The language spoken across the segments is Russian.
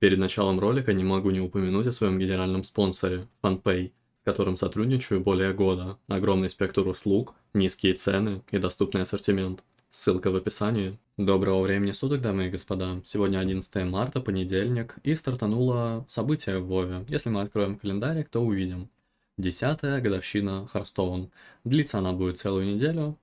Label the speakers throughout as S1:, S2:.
S1: Перед началом ролика не могу не упомянуть о своем генеральном спонсоре – FunPay, с которым сотрудничаю более года. Огромный спектр услуг, низкие цены и доступный ассортимент. Ссылка в описании. Доброго времени суток, дамы и господа. Сегодня 11 марта, понедельник, и стартануло событие в Вове. Если мы откроем календарик, то увидим. Десятая годовщина Харстоун. Длится она будет целую неделю.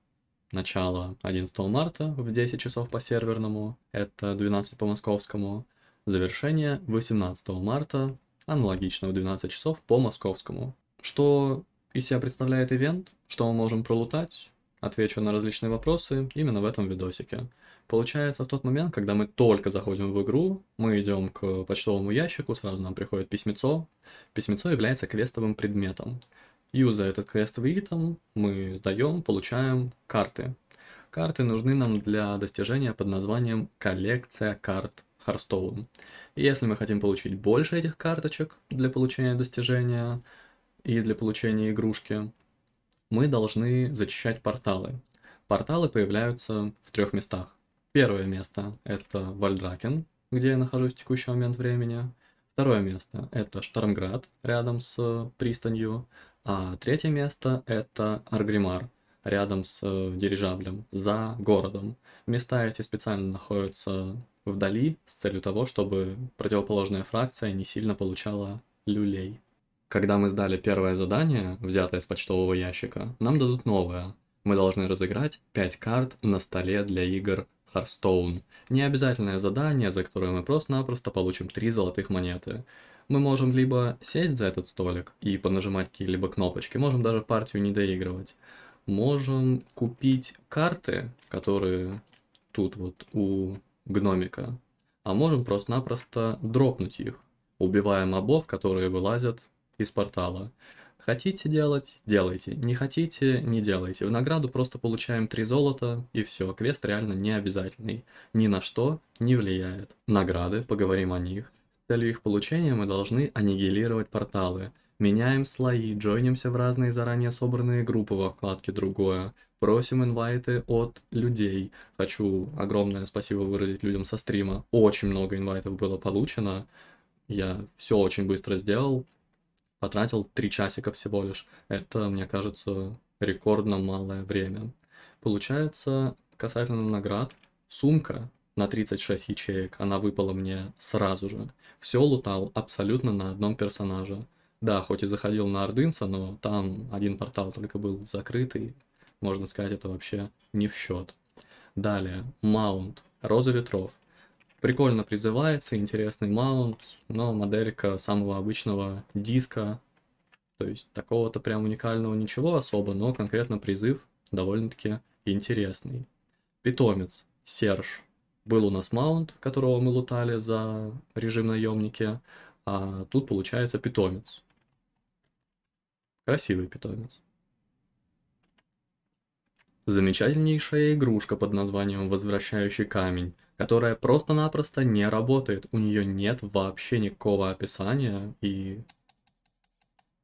S1: Начало 11 марта в 10 часов по серверному, это 12 по московскому. Завершение 18 марта, аналогично в 12 часов по московскому. Что из себя представляет ивент? Что мы можем пролутать? Отвечу на различные вопросы именно в этом видосике. Получается, в тот момент, когда мы только заходим в игру, мы идем к почтовому ящику, сразу нам приходит письмецо. Письмецо является квестовым предметом. Юза этот квестовый итем, мы сдаем, получаем карты. Карты нужны нам для достижения под названием «Коллекция карт Харстоун. Если мы хотим получить больше этих карточек для получения достижения и для получения игрушки, мы должны зачищать порталы. Порталы появляются в трех местах. Первое место — это Вальдракен, где я нахожусь в текущий момент времени. Второе место — это Штормград, рядом с э, пристанью. А третье место — это Аргримар, рядом с э, дирижаблем, за городом. Места эти специально находятся вдали с целью того, чтобы противоположная фракция не сильно получала люлей. Когда мы сдали первое задание, взятое с почтового ящика, нам дадут новое. Мы должны разыграть 5 карт на столе для игр Hearthstone. Не обязательное задание, за которое мы просто-напросто получим 3 золотых монеты. Мы можем либо сесть за этот столик и понажимать какие-либо кнопочки, можем даже партию не доигрывать. Можем купить карты, которые тут вот у гномика, а можем просто-напросто дропнуть их, убивая мобов, которые вылазят из портала. Хотите делать – делайте, не хотите – не делайте. В награду просто получаем 3 золота, и все, квест реально не обязательный. Ни на что не влияет. Награды, поговорим о них. С целью их получения мы должны аннигилировать порталы – Меняем слои, джойнимся в разные заранее собранные группы во вкладке «Другое». Просим инвайты от людей. Хочу огромное спасибо выразить людям со стрима. Очень много инвайтов было получено. Я все очень быстро сделал. Потратил 3 часика всего лишь. Это, мне кажется, рекордно малое время. Получается, касательно наград, сумка на 36 ячеек, она выпала мне сразу же. Все лутал абсолютно на одном персонаже – да, хоть и заходил на ордынца, но там один портал только был закрытый. Можно сказать, это вообще не в счет. Далее, маунт, роза ветров. Прикольно призывается, интересный маунт, но моделька самого обычного диска. То есть такого-то прям уникального ничего особо, но конкретно призыв довольно-таки интересный. Питомец, Серж. Был у нас маунт, которого мы лутали за режим наемники, а тут получается питомец. Красивый питомец. Замечательнейшая игрушка под названием «Возвращающий камень», которая просто-напросто не работает. У нее нет вообще никакого описания и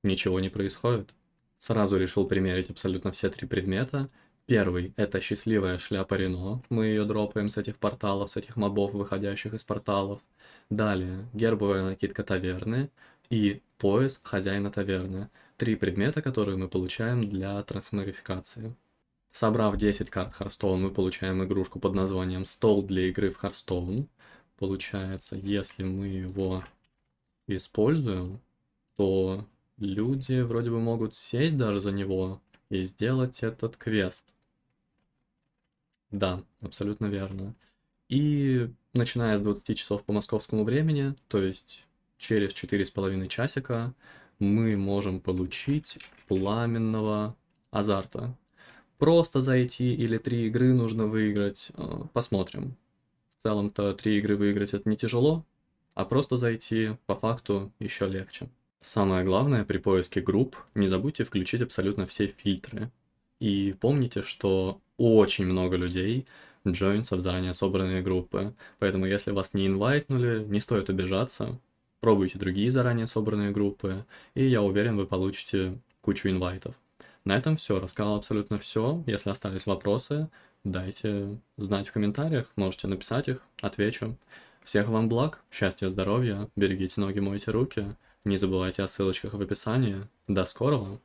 S1: ничего не происходит. Сразу решил примерить абсолютно все три предмета. Первый — это счастливая шляпа Рено. Мы ее дропаем с этих порталов, с этих мобов, выходящих из порталов. Далее, гербовая накидка таверны и пояс хозяина таверны. Три предмета, которые мы получаем для трансмарификации. Собрав 10 карт Харстоун, мы получаем игрушку под названием «Стол для игры в Харстоун». Получается, если мы его используем, то люди вроде бы могут сесть даже за него и сделать этот квест. Да, абсолютно верно. И начиная с 20 часов по московскому времени, то есть через 4,5 часика, мы можем получить пламенного азарта. Просто зайти или три игры нужно выиграть, э, посмотрим. В целом-то три игры выиграть это не тяжело, а просто зайти по факту еще легче. Самое главное при поиске групп не забудьте включить абсолютно все фильтры. И помните, что очень много людей джойнится в заранее собранные группы. Поэтому если вас не инвайтнули, не стоит обижаться, пробуйте другие заранее собранные группы, и я уверен, вы получите кучу инвайтов. На этом все, рассказал абсолютно все. Если остались вопросы, дайте знать в комментариях, можете написать их, отвечу. Всех вам благ, счастья, здоровья, берегите ноги, мойте руки, не забывайте о ссылочках в описании. До скорого!